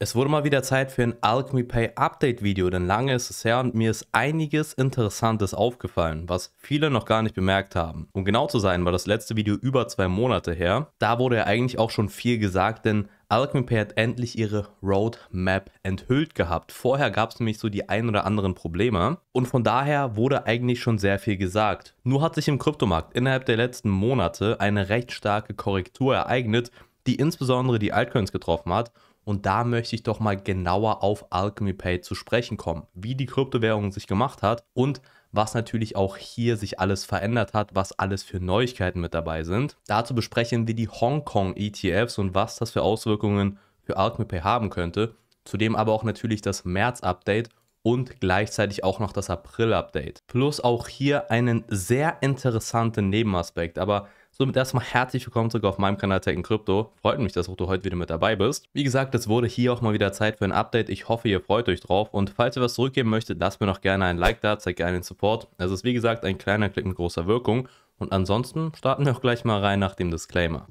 Es wurde mal wieder Zeit für ein Alchemy Pay Update Video, denn lange ist es her und mir ist einiges Interessantes aufgefallen, was viele noch gar nicht bemerkt haben. Um genau zu sein, war das letzte Video über zwei Monate her. Da wurde ja eigentlich auch schon viel gesagt, denn Alchemy Pay hat endlich ihre Roadmap enthüllt gehabt. Vorher gab es nämlich so die ein oder anderen Probleme und von daher wurde eigentlich schon sehr viel gesagt. Nur hat sich im Kryptomarkt innerhalb der letzten Monate eine recht starke Korrektur ereignet, die insbesondere die Altcoins getroffen hat und da möchte ich doch mal genauer auf Alchemy Pay zu sprechen kommen, wie die Kryptowährung sich gemacht hat und was natürlich auch hier sich alles verändert hat, was alles für Neuigkeiten mit dabei sind. Dazu besprechen wir die Hongkong ETFs und was das für Auswirkungen für Alchemy Pay haben könnte. Zudem aber auch natürlich das März-Update und gleichzeitig auch noch das April-Update. Plus auch hier einen sehr interessanten Nebenaspekt, aber Somit erstmal herzlich willkommen zurück auf meinem Kanal Tech in Krypto. Freut mich, dass auch du heute wieder mit dabei bist. Wie gesagt, es wurde hier auch mal wieder Zeit für ein Update. Ich hoffe, ihr freut euch drauf. Und falls ihr was zurückgeben möchtet, lasst mir noch gerne ein Like da, zeigt gerne den Support. Es ist wie gesagt ein kleiner Klick mit großer Wirkung. Und ansonsten starten wir auch gleich mal rein nach dem Disclaimer.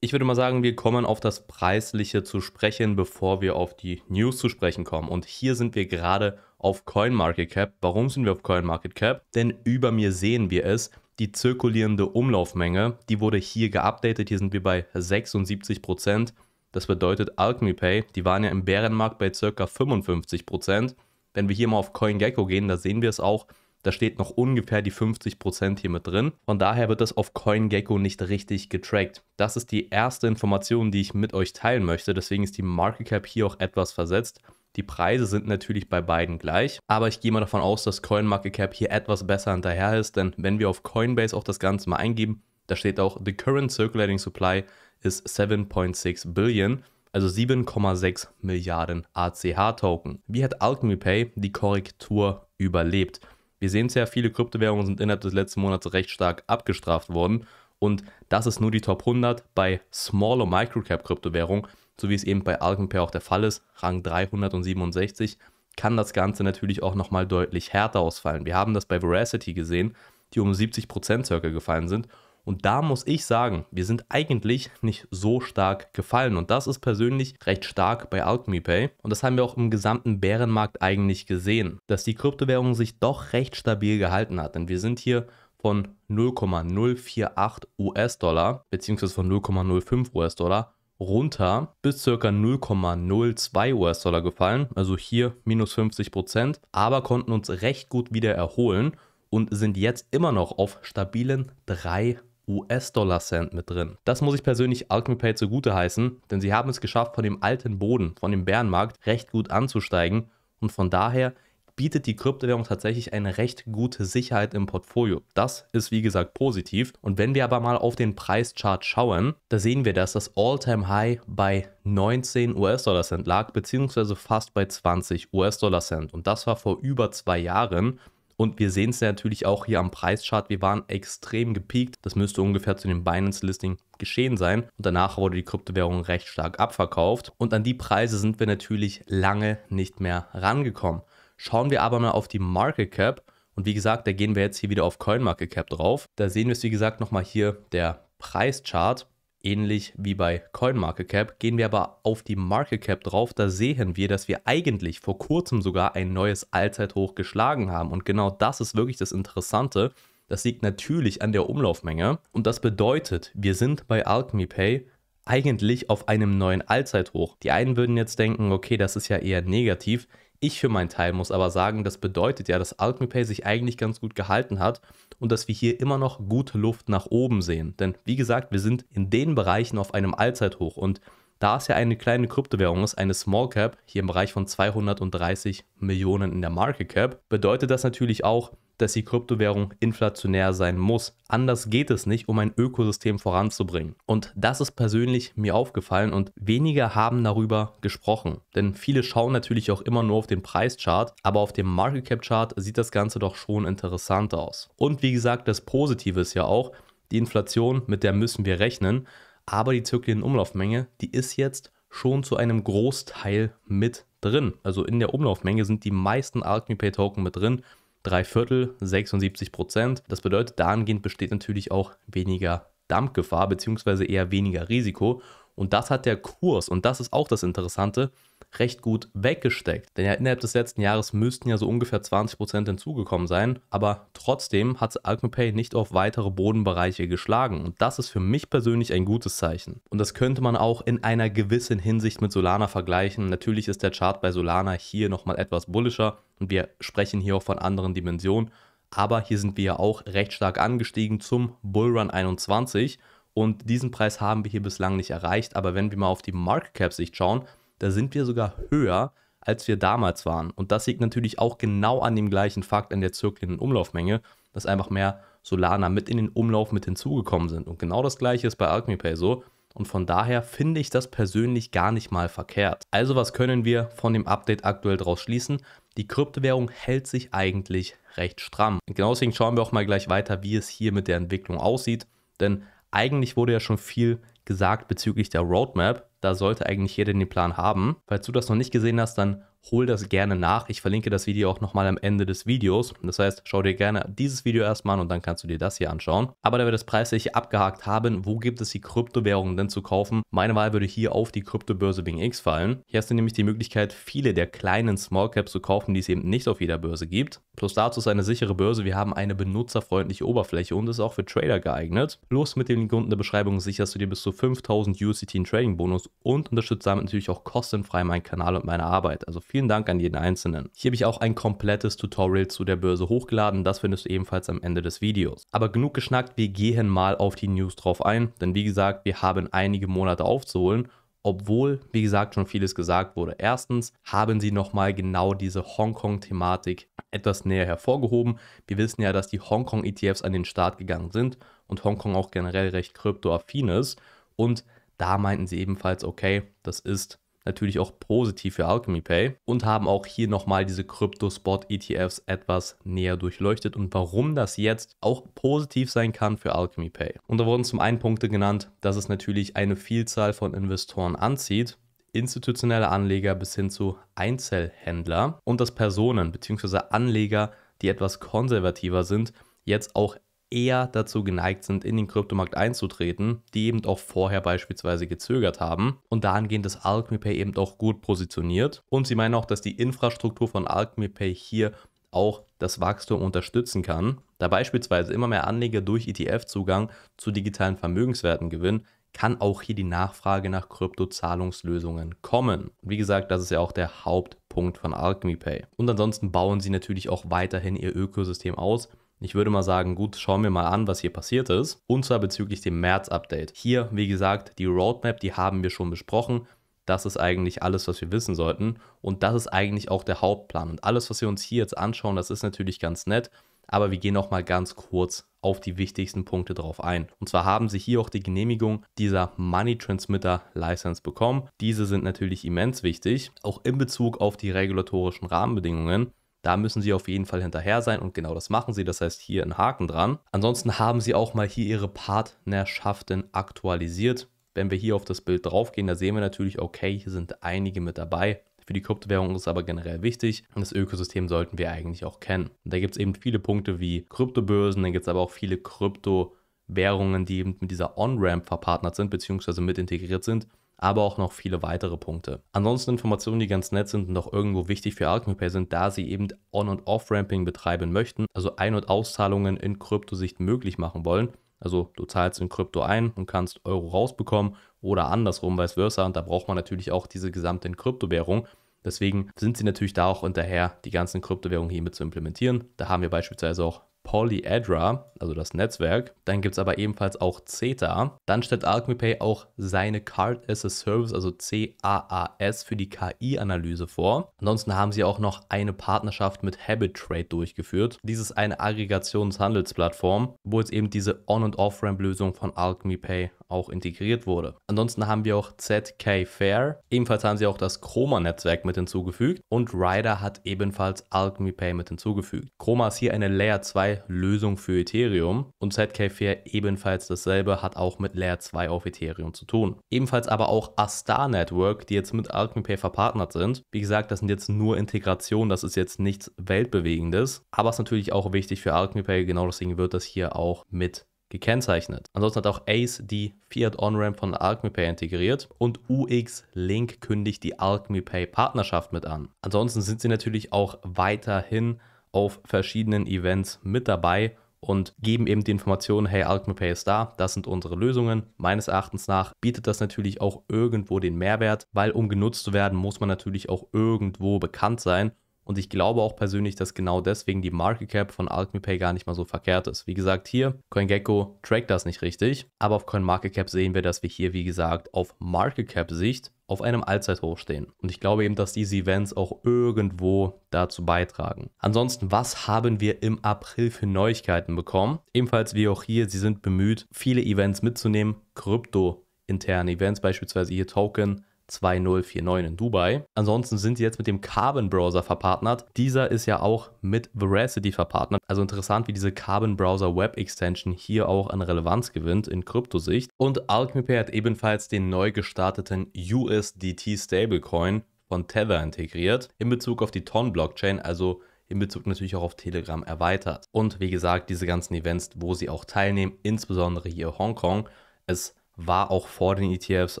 Ich würde mal sagen, wir kommen auf das Preisliche zu sprechen, bevor wir auf die News zu sprechen kommen. Und hier sind wir gerade auf CoinMarketCap. Warum sind wir auf CoinMarketCap? Denn über mir sehen wir es, die zirkulierende Umlaufmenge, die wurde hier geupdatet. Hier sind wir bei 76 Prozent. Das bedeutet Alchemy Pay, die waren ja im Bärenmarkt bei ca. 55 Prozent. Wenn wir hier mal auf CoinGecko gehen, da sehen wir es auch. Da steht noch ungefähr die 50% hier mit drin. Von daher wird das auf CoinGecko nicht richtig getrackt. Das ist die erste Information, die ich mit euch teilen möchte. Deswegen ist die Market Cap hier auch etwas versetzt. Die Preise sind natürlich bei beiden gleich, aber ich gehe mal davon aus, dass CoinMarketCap hier etwas besser hinterher ist, denn wenn wir auf Coinbase auch das Ganze mal eingeben, da steht auch, the current circulating supply is 7.6 billion, also 7,6 Milliarden ACH-Token. Wie hat Alchemy Pay die Korrektur überlebt? Wir sehen es ja, viele Kryptowährungen sind innerhalb des letzten Monats recht stark abgestraft worden und das ist nur die Top 100 bei smaller Microcap-Kryptowährungen so wie es eben bei Algenpair auch der Fall ist, Rang 367, kann das Ganze natürlich auch nochmal deutlich härter ausfallen. Wir haben das bei Veracity gesehen, die um 70% circa gefallen sind. Und da muss ich sagen, wir sind eigentlich nicht so stark gefallen. Und das ist persönlich recht stark bei Alchemy Pay. Und das haben wir auch im gesamten Bärenmarkt eigentlich gesehen, dass die Kryptowährung sich doch recht stabil gehalten hat. Denn wir sind hier von 0,048 US-Dollar, beziehungsweise von 0,05 US-Dollar runter bis ca. 0,02 US-Dollar gefallen, also hier minus 50 Prozent, aber konnten uns recht gut wieder erholen und sind jetzt immer noch auf stabilen 3 US-Dollar-Cent mit drin. Das muss ich persönlich Alchemy zugute heißen, denn sie haben es geschafft, von dem alten Boden, von dem Bärenmarkt recht gut anzusteigen und von daher bietet die Kryptowährung tatsächlich eine recht gute Sicherheit im Portfolio. Das ist wie gesagt positiv. Und wenn wir aber mal auf den Preischart schauen, da sehen wir, dass das All-Time-High bei 19 US-Dollar Cent lag, beziehungsweise fast bei 20 US-Dollar Cent. Und das war vor über zwei Jahren. Und wir sehen es ja natürlich auch hier am Preischart. Wir waren extrem gepiekt. Das müsste ungefähr zu dem Binance-Listing geschehen sein. Und danach wurde die Kryptowährung recht stark abverkauft. Und an die Preise sind wir natürlich lange nicht mehr rangekommen. Schauen wir aber mal auf die Market Cap. Und wie gesagt, da gehen wir jetzt hier wieder auf CoinMarketCap drauf. Da sehen wir es, wie gesagt, nochmal hier der Preischart, ähnlich wie bei CoinMarketCap. Gehen wir aber auf die Market Cap drauf, da sehen wir, dass wir eigentlich vor kurzem sogar ein neues Allzeithoch geschlagen haben. Und genau das ist wirklich das Interessante. Das liegt natürlich an der Umlaufmenge. Und das bedeutet, wir sind bei Alchemy Pay eigentlich auf einem neuen Allzeithoch. Die einen würden jetzt denken, okay, das ist ja eher negativ. Ich für meinen Teil muss aber sagen, das bedeutet ja, dass Alchemy sich eigentlich ganz gut gehalten hat und dass wir hier immer noch gute Luft nach oben sehen. Denn wie gesagt, wir sind in den Bereichen auf einem Allzeithoch und da es ja eine kleine Kryptowährung ist, eine Small Cap, hier im Bereich von 230 Millionen in der Market Cap, bedeutet das natürlich auch, dass die Kryptowährung inflationär sein muss. Anders geht es nicht, um ein Ökosystem voranzubringen. Und das ist persönlich mir aufgefallen und weniger haben darüber gesprochen. Denn viele schauen natürlich auch immer nur auf den Preischart, aber auf dem Market Cap Chart sieht das Ganze doch schon interessant aus. Und wie gesagt, das Positive ist ja auch, die Inflation, mit der müssen wir rechnen, aber die Zirkelin-Umlaufmenge, die ist jetzt schon zu einem Großteil mit drin. Also in der Umlaufmenge sind die meisten arcmepay Token mit drin drei Viertel, 76 Prozent. Das bedeutet, dahingehend besteht natürlich auch weniger Dampfgefahr beziehungsweise eher weniger Risiko. Und das hat der Kurs, und das ist auch das Interessante, recht gut weggesteckt. Denn ja, innerhalb des letzten Jahres müssten ja so ungefähr 20% hinzugekommen sein, aber trotzdem hat AlcMepay nicht auf weitere Bodenbereiche geschlagen und das ist für mich persönlich ein gutes Zeichen. Und das könnte man auch in einer gewissen Hinsicht mit Solana vergleichen. Natürlich ist der Chart bei Solana hier nochmal etwas bullischer und wir sprechen hier auch von anderen Dimensionen, aber hier sind wir ja auch recht stark angestiegen zum Bullrun 21 und diesen Preis haben wir hier bislang nicht erreicht, aber wenn wir mal auf die Market Cap Sicht schauen, da sind wir sogar höher, als wir damals waren. Und das liegt natürlich auch genau an dem gleichen Fakt, an der zirkelnden Umlaufmenge, dass einfach mehr Solana mit in den Umlauf mit hinzugekommen sind. Und genau das gleiche ist bei Alchemy so. Und von daher finde ich das persönlich gar nicht mal verkehrt. Also was können wir von dem Update aktuell daraus schließen? Die Kryptowährung hält sich eigentlich recht stramm. Und genau deswegen schauen wir auch mal gleich weiter, wie es hier mit der Entwicklung aussieht. Denn eigentlich wurde ja schon viel gesagt bezüglich der Roadmap. Da sollte eigentlich jeder den Plan haben. Falls du das noch nicht gesehen hast, dann hol das gerne nach. Ich verlinke das Video auch nochmal am Ende des Videos. Das heißt, schau dir gerne dieses Video erstmal an und dann kannst du dir das hier anschauen. Aber da wir das preislich abgehakt haben, wo gibt es die Kryptowährungen denn zu kaufen? Meine Wahl würde hier auf die Kryptobörse BingX fallen. Hier hast du nämlich die Möglichkeit, viele der kleinen Small Caps zu kaufen, die es eben nicht auf jeder Börse gibt. Plus dazu ist eine sichere Börse. Wir haben eine benutzerfreundliche Oberfläche und ist auch für Trader geeignet. Los mit dem Link unten in der Beschreibung sicherst du dir bis zu 5000 USDT in Trading Bonus und unterstützt damit natürlich auch kostenfrei meinen Kanal und meine Arbeit. Also Vielen Dank an jeden Einzelnen. Hier habe ich auch ein komplettes Tutorial zu der Börse hochgeladen, das findest du ebenfalls am Ende des Videos. Aber genug geschnackt, wir gehen mal auf die News drauf ein, denn wie gesagt, wir haben einige Monate aufzuholen obwohl, wie gesagt, schon vieles gesagt wurde. Erstens haben sie nochmal genau diese Hongkong-Thematik etwas näher hervorgehoben. Wir wissen ja, dass die Hongkong-ETFs an den Start gegangen sind und Hongkong auch generell recht kryptoaffin ist. Und da meinten sie ebenfalls, okay, das ist natürlich auch positiv für Alchemy Pay und haben auch hier nochmal diese krypto spot etfs etwas näher durchleuchtet und warum das jetzt auch positiv sein kann für Alchemy Pay. Und da wurden zum einen Punkte genannt, dass es natürlich eine Vielzahl von Investoren anzieht, institutionelle Anleger bis hin zu Einzelhändler und dass Personen bzw. Anleger, die etwas konservativer sind, jetzt auch eher dazu geneigt sind, in den Kryptomarkt einzutreten, die eben auch vorher beispielsweise gezögert haben. Und dahingehend ist Alchemy eben auch gut positioniert. Und sie meinen auch, dass die Infrastruktur von Alchemy hier auch das Wachstum unterstützen kann, da beispielsweise immer mehr Anleger durch ETF-Zugang zu digitalen Vermögenswerten gewinnen, kann auch hier die Nachfrage nach Kryptozahlungslösungen kommen. Wie gesagt, das ist ja auch der Hauptpunkt von Alchemy Und ansonsten bauen sie natürlich auch weiterhin ihr Ökosystem aus, ich würde mal sagen, gut, schauen wir mal an, was hier passiert ist. Und zwar bezüglich dem März-Update. Hier, wie gesagt, die Roadmap, die haben wir schon besprochen. Das ist eigentlich alles, was wir wissen sollten. Und das ist eigentlich auch der Hauptplan. Und alles, was wir uns hier jetzt anschauen, das ist natürlich ganz nett. Aber wir gehen nochmal ganz kurz auf die wichtigsten Punkte drauf ein. Und zwar haben sie hier auch die Genehmigung dieser Money Transmitter License bekommen. Diese sind natürlich immens wichtig, auch in Bezug auf die regulatorischen Rahmenbedingungen. Da müssen sie auf jeden Fall hinterher sein und genau das machen sie. Das heißt, hier ein Haken dran. Ansonsten haben sie auch mal hier ihre Partnerschaften aktualisiert. Wenn wir hier auf das Bild draufgehen, da sehen wir natürlich, okay, hier sind einige mit dabei. Für die Kryptowährung ist es aber generell wichtig und das Ökosystem sollten wir eigentlich auch kennen. Und da gibt es eben viele Punkte wie Kryptobörsen, dann gibt es aber auch viele Kryptowährungen, die eben mit dieser On-Ramp verpartnert sind, bzw. mit integriert sind aber auch noch viele weitere Punkte. Ansonsten Informationen, die ganz nett sind und auch irgendwo wichtig für Alchemy sind, da sie eben On- und Off-Ramping betreiben möchten, also Ein- und Auszahlungen in Kryptosicht möglich machen wollen. Also du zahlst in Krypto ein und kannst Euro rausbekommen oder andersrum, vice versa. Und da braucht man natürlich auch diese gesamte Kryptowährung. Deswegen sind sie natürlich da auch hinterher, die ganzen Kryptowährungen hier mit zu implementieren. Da haben wir beispielsweise auch Polyedra, also das Netzwerk. Dann gibt es aber ebenfalls auch CETA. Dann stellt AlchemyPay auch seine Card as a Service, also CAAS, für die KI-Analyse vor. Ansonsten haben sie auch noch eine Partnerschaft mit Habit Trade durchgeführt. Dies ist eine Aggregationshandelsplattform, wo jetzt eben diese On- und Off-Ramp-Lösung von AlchemyPay auch integriert wurde. Ansonsten haben wir auch ZK Fair. Ebenfalls haben sie auch das Chroma-Netzwerk mit hinzugefügt und Rider hat ebenfalls AlchemyPay mit hinzugefügt. Chroma ist hier eine Layer 2 lösung für Ethereum. Und Zcafe ebenfalls dasselbe, hat auch mit Layer 2 auf Ethereum zu tun. Ebenfalls aber auch Astar Network, die jetzt mit AlchemPay verpartnert sind. Wie gesagt, das sind jetzt nur Integrationen, das ist jetzt nichts Weltbewegendes. Aber es ist natürlich auch wichtig für AlchemPay, genau deswegen wird das hier auch mit gekennzeichnet. Ansonsten hat auch Ace die Fiat On-Ramp von Alchemy integriert und UX Link kündigt die Alchemy Partnerschaft mit an. Ansonsten sind sie natürlich auch weiterhin auf verschiedenen Events mit dabei und geben eben die Informationen, hey, Alchemy ist da, das sind unsere Lösungen. Meines Erachtens nach bietet das natürlich auch irgendwo den Mehrwert, weil um genutzt zu werden, muss man natürlich auch irgendwo bekannt sein. Und ich glaube auch persönlich, dass genau deswegen die Market Cap von Alchemy gar nicht mal so verkehrt ist. Wie gesagt, hier CoinGecko trackt das nicht richtig, aber auf CoinMarket Cap sehen wir, dass wir hier, wie gesagt, auf Market Cap Sicht auf einem Allzeithoch stehen. Und ich glaube eben, dass diese Events auch irgendwo dazu beitragen. Ansonsten, was haben wir im April für Neuigkeiten bekommen? Ebenfalls wie auch hier, sie sind bemüht, viele Events mitzunehmen, Krypto interne Events, beispielsweise hier Token, 2049 in Dubai. Ansonsten sind sie jetzt mit dem Carbon Browser verpartnert. Dieser ist ja auch mit Veracity verpartnert. Also interessant, wie diese Carbon Browser Web Extension hier auch an Relevanz gewinnt in Kryptosicht. Und Alchemy hat ebenfalls den neu gestarteten USDT Stablecoin von Tether integriert in Bezug auf die Ton Blockchain, also in Bezug natürlich auch auf Telegram erweitert. Und wie gesagt, diese ganzen Events, wo sie auch teilnehmen, insbesondere hier Hongkong, es war auch vor den ETFs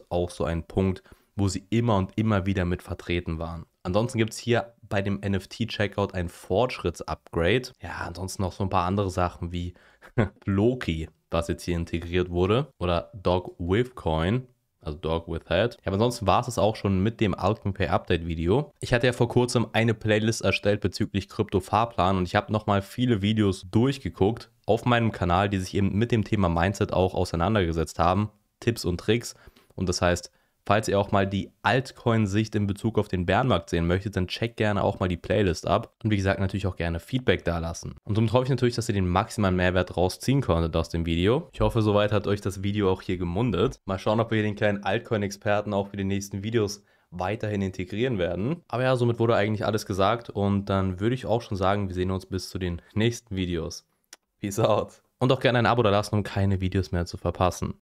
auch so ein Punkt, wo sie immer und immer wieder mit vertreten waren. Ansonsten gibt es hier bei dem NFT-Checkout ein Fortschritts-Upgrade. Ja, ansonsten noch so ein paar andere Sachen wie Loki, was jetzt hier integriert wurde, oder Dog with Coin. Also Dog with Head. Ja, aber ansonsten war es es auch schon mit dem Alkenpay Update Video. Ich hatte ja vor kurzem eine Playlist erstellt bezüglich Krypto-Fahrplan und ich habe nochmal viele Videos durchgeguckt auf meinem Kanal, die sich eben mit dem Thema Mindset auch auseinandergesetzt haben. Tipps und Tricks. Und das heißt, Falls ihr auch mal die Altcoin-Sicht in Bezug auf den Bärenmarkt sehen möchtet, dann checkt gerne auch mal die Playlist ab und wie gesagt natürlich auch gerne Feedback dalassen. Und somit hoffe ich natürlich, dass ihr den maximalen Mehrwert rausziehen konntet aus dem Video. Ich hoffe, soweit hat euch das Video auch hier gemundet. Mal schauen, ob wir den kleinen Altcoin-Experten auch für die nächsten Videos weiterhin integrieren werden. Aber ja, somit wurde eigentlich alles gesagt und dann würde ich auch schon sagen, wir sehen uns bis zu den nächsten Videos. Peace out. Und auch gerne ein Abo da lassen, um keine Videos mehr zu verpassen.